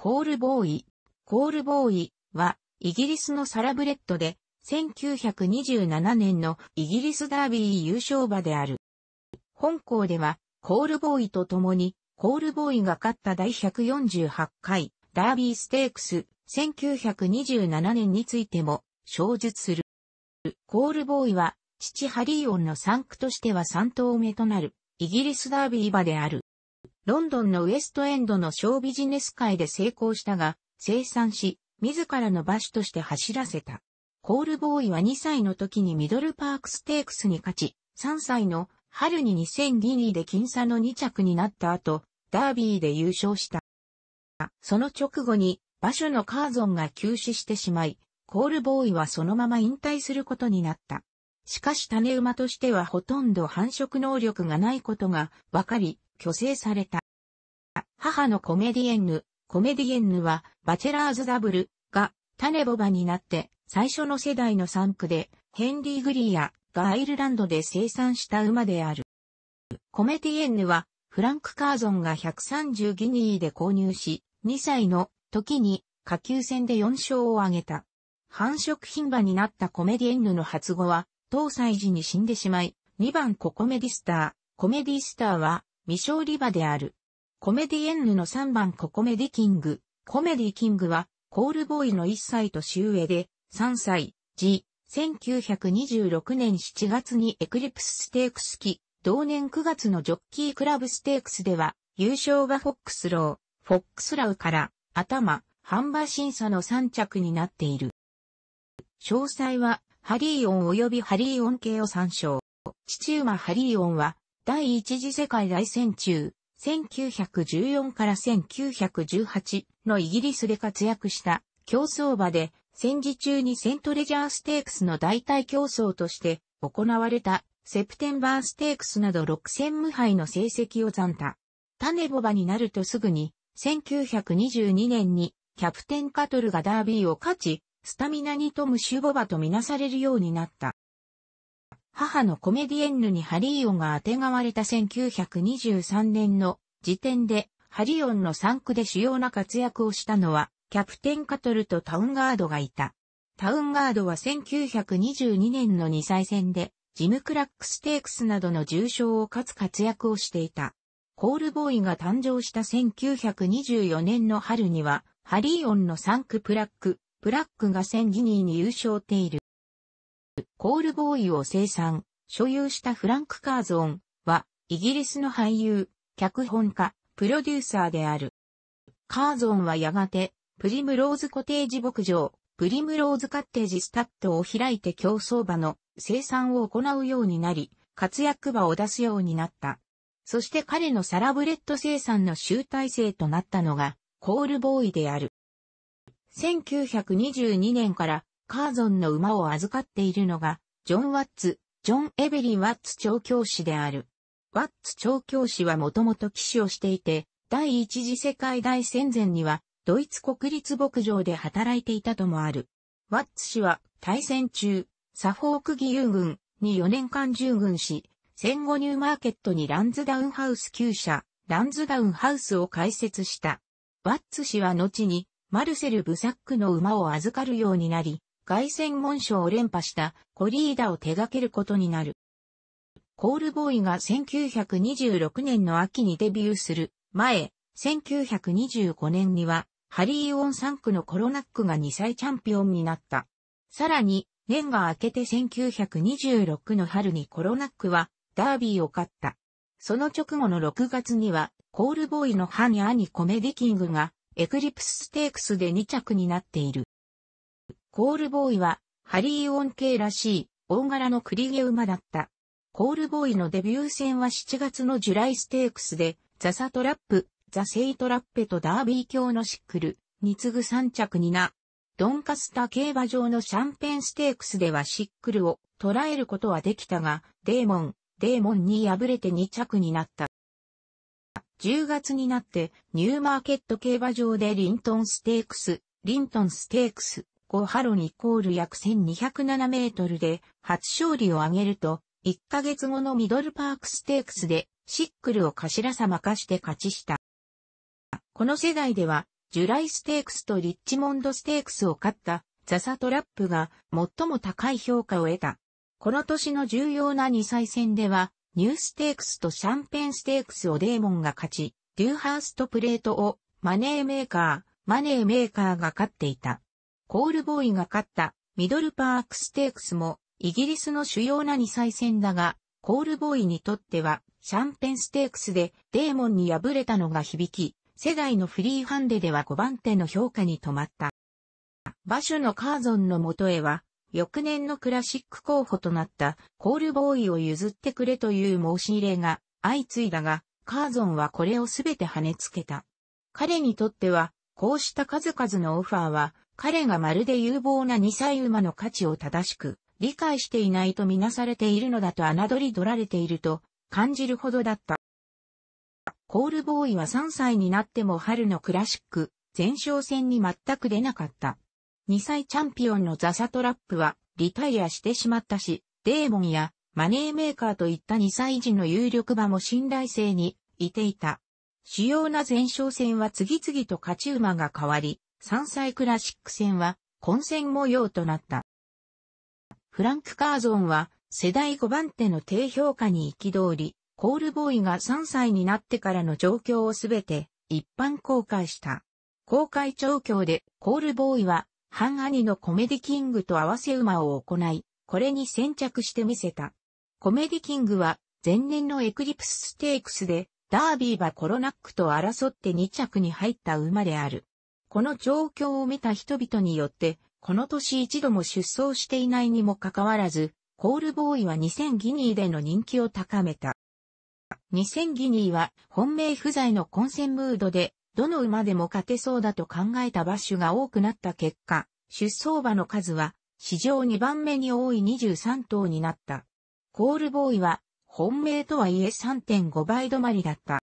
コールボーイ。コールボーイは、イギリスのサラブレッドで、1927年のイギリスダービー優勝馬である。本校では、コールボーイと共に、コールボーイが勝った第148回、ダービーステークス、1927年についても、小述する。コールボーイは、父ハリーオンの産区としては3頭目となる、イギリスダービー馬である。ロンドンのウエストエンドの小ビジネス界で成功したが、生産し、自らの馬主として走らせた。コールボーイは2歳の時にミドルパークステークスに勝ち、3歳の春に2000ギリで僅差の2着になった後、ダービーで優勝した。その直後に馬主のカーゾンが急死してしまい、コールボーイはそのまま引退することになった。しかし種馬としてはほとんど繁殖能力がないことが分かり、虚勢された。母のコメディエンヌ、コメディエンヌは、バチェラーズ・ダブルが、種ボバになって、最初の世代の3区で、ヘンリー・グリアがアイルランドで生産した馬である。コメディエンヌは、フランク・カーゾンが130ギニーで購入し、2歳の時に下級戦で4勝を挙げた。繁殖品馬になったコメディエンヌの発語は、東西時に死んでしまい、2番ココメディスター、コメディスターは未勝利馬である。コメディエンヌの3番ココメディキング。コメディキングは、コールボーイの1歳年上で、3歳、時、1926年7月にエクリプスステークス期、同年9月のジョッキークラブステークスでは、優勝はフォックスロー、フォックスラウから、頭、半馬審査の3着になっている。詳細は、ハリーオン及びハリーオン系を参照。父馬ハリーオンは、第一次世界大戦中、1914から1918のイギリスで活躍した競争馬で、戦時中にセントレジャーステークスの代替競争として行われたセプテンバーステークスなど6戦無敗の成績を残った。種ボバになるとすぐに、1922年にキャプテンカトルがダービーを勝ち、スタミナに富むシュボバとみなされるようになった。母のコメディエンヌにハリーオンがあてがわれた1923年の時点で、ハリオンの産区で主要な活躍をしたのは、キャプテンカトルとタウンガードがいた。タウンガードは1922年の2歳戦で、ジム・クラックステークスなどの重賞を勝つ活躍をしていた。コールボーイが誕生した1924年の春には、ハリーオンの3区プラック、プラックが1000ギニーに優勝している。コールボーイを生産、所有したフランク・カーゾーンは、イギリスの俳優、脚本家、プロデューサーである。カーゾーンはやがて、プリムローズコテージ牧場、プリムローズカッテージスタッドを開いて競走馬の生産を行うようになり、活躍馬を出すようになった。そして彼のサラブレッド生産の集大成となったのが、コールボーイである。1922年からカーゾンの馬を預かっているのが、ジョン・ワッツ、ジョン・エベリン・ワッツ調教師である。ワッツ調教師はもともと騎士をしていて、第一次世界大戦前には、ドイツ国立牧場で働いていたともある。ワッツ氏は、大戦中、サフォーク義勇軍に4年間従軍し、戦後ニューマーケットにランズダウンハウス旧社、ランズダウンハウスを開設した。ワッツ氏は後に、マルセル・ブサックの馬を預かるようになり、凱旋門賞を連覇したコリーダを手掛けることになる。コールボーイが1926年の秋にデビューする前、1925年にはハリー・オン3区のコロナックが2歳チャンピオンになった。さらに、年が明けて1926の春にコロナックはダービーを勝った。その直後の6月には、コールボーイのハニアーコメディキングがエクリプスステークスで2着になっている。コールボーイは、ハリー・オン系らしい、大柄のクリゲ馬だった。コールボーイのデビュー戦は7月のジュライステークスで、ザサトラップ、ザセイトラッペとダービー卿のシックル、に次ぐ3着にな。ドンカスタ競馬場のシャンペンステークスではシックルを捉えることはできたが、デーモン、デーモンに敗れて2着になった。10月になって、ニューマーケット競馬場でリントンステークス、リントンステークス、5ハロンイコール約1207メートルで初勝利を挙げると、1ヶ月後のミドルパークステークスでシックルを頭さまかして勝ちした。この世代では、ジュライステークスとリッチモンドステークスを勝ったザサトラップが最も高い評価を得た。この年の重要な2歳戦では、ニューステークスとシャンペンステークスをデーモンが勝ち、デューハーストプレートをマネーメーカー、マネーメーカーが勝っていた。コールボーイが勝ったミドルパークステークスもイギリスの主要な2歳戦だが、コールボーイにとってはシャンペンステークスでデーモンに敗れたのが響き、世代のフリーハンデでは5番手の評価に止まった。馬主のカーゾンの元へは、翌年のクラシック候補となったコールボーイを譲ってくれという申し入れが相次いだが、カーゾンはこれをすべて跳ねつけた。彼にとっては、こうした数々のオファーは彼がまるで有望な二歳馬の価値を正しく、理解していないとみなされているのだと侮り取られていると感じるほどだった。コールボーイは3歳になっても春のクラシック、前哨戦に全く出なかった。二歳チャンピオンのザサトラップはリタイアしてしまったし、デーモンやマネーメーカーといった二歳児の有力馬も信頼性にいていた。主要な前哨戦は次々と勝ち馬が変わり、山菜クラシック戦は混戦模様となった。フランク・カーゾンは世代5番手の低評価に憤り、コールボーイが3歳になってからの状況をすべて一般公開した。公開調教でコールボーイは半兄のコメディキングと合わせ馬を行い、これに先着してみせた。コメディキングは前年のエクリプスステークスでダービーバコロナックと争って2着に入った馬である。この状況を見た人々によって、この年一度も出走していないにもかかわらず、コールボーイは2000ギニーでの人気を高めた。2000ギニーは本命不在の混戦ムードで、どの馬でも勝てそうだと考えた馬種が多くなった結果、出走馬の数は史上2番目に多い23頭になった。コールボーイは本命とはいえ3.5倍止まりだった。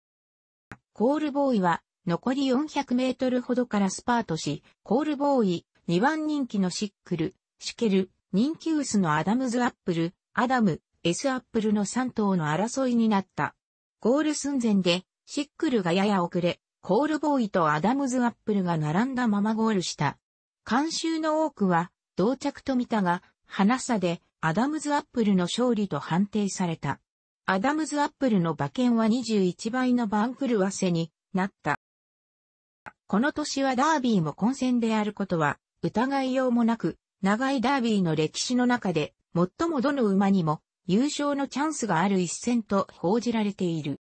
コールボーイは残り400メートルほどからスパートし、コールボーイ、2番人気のシックル、シケル、人気薄のアダムズアップル、アダム、エスアップルの3頭の争いになった。ゴール寸前で、シックルがやや遅れ、コールボーイとアダムズアップルが並んだままゴールした。監修の多くは、同着と見たが、花差で、アダムズアップルの勝利と判定された。アダムズアップルの馬券は21倍の番狂わせになった。この年はダービーも混戦であることは疑いようもなく、長いダービーの歴史の中で、最もどの馬にも優勝のチャンスがある一戦と報じられている。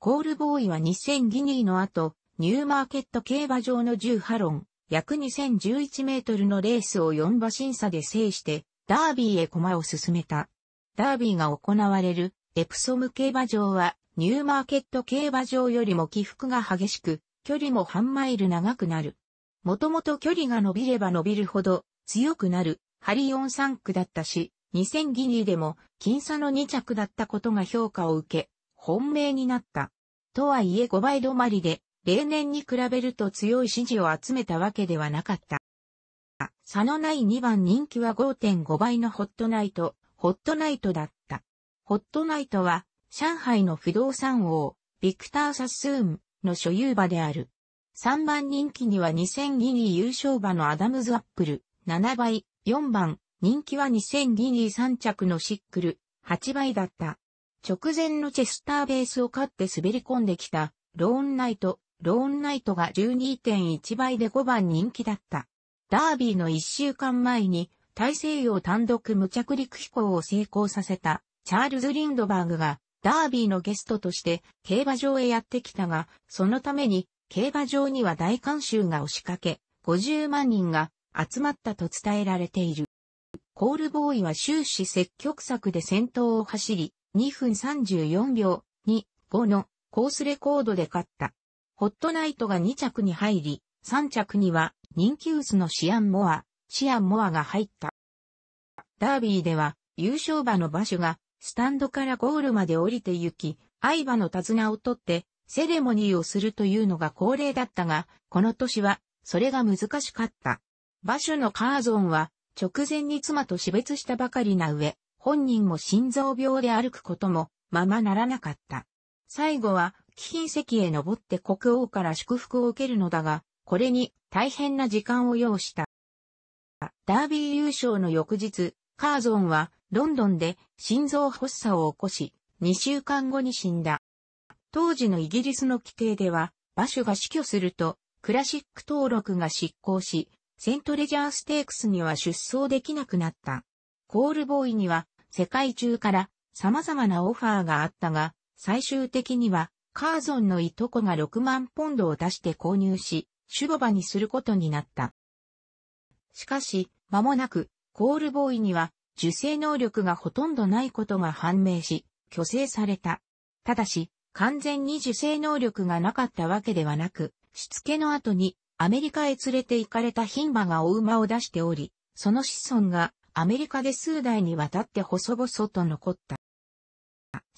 コールボーイは2000ギニーの後、ニューマーケット競馬場の10ハロン、約2011メートルのレースを4馬審査で制して、ダービーへ駒を進めた。ダービーが行われるエプソム競馬場は、ニューマーケット競馬場よりも起伏が激しく、距離も半マイル長くなる。もともと距離が伸びれば伸びるほど強くなるハリオン3区だったし、2000ギニーでも僅差の2着だったことが評価を受け、本命になった。とはいえ5倍止まりで、例年に比べると強い支持を集めたわけではなかった。差のない2番人気は5.5倍のホットナイト、ホットナイトだった。ホットナイトは、上海の不動産王、ビクター・サスーン、の所有馬である。3番人気には2000ギリー優勝馬のアダムズアップル、7倍、4番、人気は2000ギリー3着のシックル、8倍だった。直前のチェスターベースを勝って滑り込んできた、ローンナイト、ローンナイトが12.1倍で5番人気だった。ダービーの1週間前に、大西洋単独無着陸飛行を成功させた、チャールズ・リンドバーグが、ダービーのゲストとして競馬場へやってきたが、そのために競馬場には大観衆が押しかけ、50万人が集まったと伝えられている。コールボーイは終始積極策で先頭を走り、2分34秒2、5のコースレコードで勝った。ホットナイトが2着に入り、3着には人気薄のシアンモア、シアンモアが入った。ダービーでは優勝馬の馬所がスタンドからゴールまで降りて行き、相場の手綱を取って、セレモニーをするというのが恒例だったが、この年は、それが難しかった。馬主のカーゾンは、直前に妻と死別したばかりな上、本人も心臓病で歩くことも、ままならなかった。最後は、貴賓席へ登って国王から祝福を受けるのだが、これに大変な時間を要した。ダービー優勝の翌日、カーゾンはロンドンで心臓発作を起こし、2週間後に死んだ。当時のイギリスの規定では、馬主が死去すると、クラシック登録が失効し、セントレジャーステークスには出走できなくなった。コールボーイには世界中から様々なオファーがあったが、最終的にはカーゾンのいとこが6万ポンドを出して購入し、シュボバにすることになった。しかし、間もなくコールボーイには受精能力がほとんどないことが判明し、虚勢された。ただし、完全に受精能力がなかったわけではなく、しつけの後にアメリカへ連れて行かれた牝馬がお馬を出しており、その子孫がアメリカで数代にわたって細々と残った。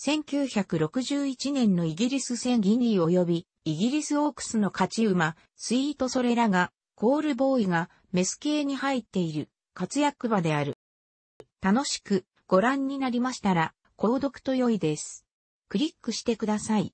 1961年のイギリス戦ギニー及びイギリスオークスの勝ち馬、スイートそれらが、コールボーイがメス系に入っている活躍場である。楽しくご覧になりましたら、購読と良いです。クリックしてください。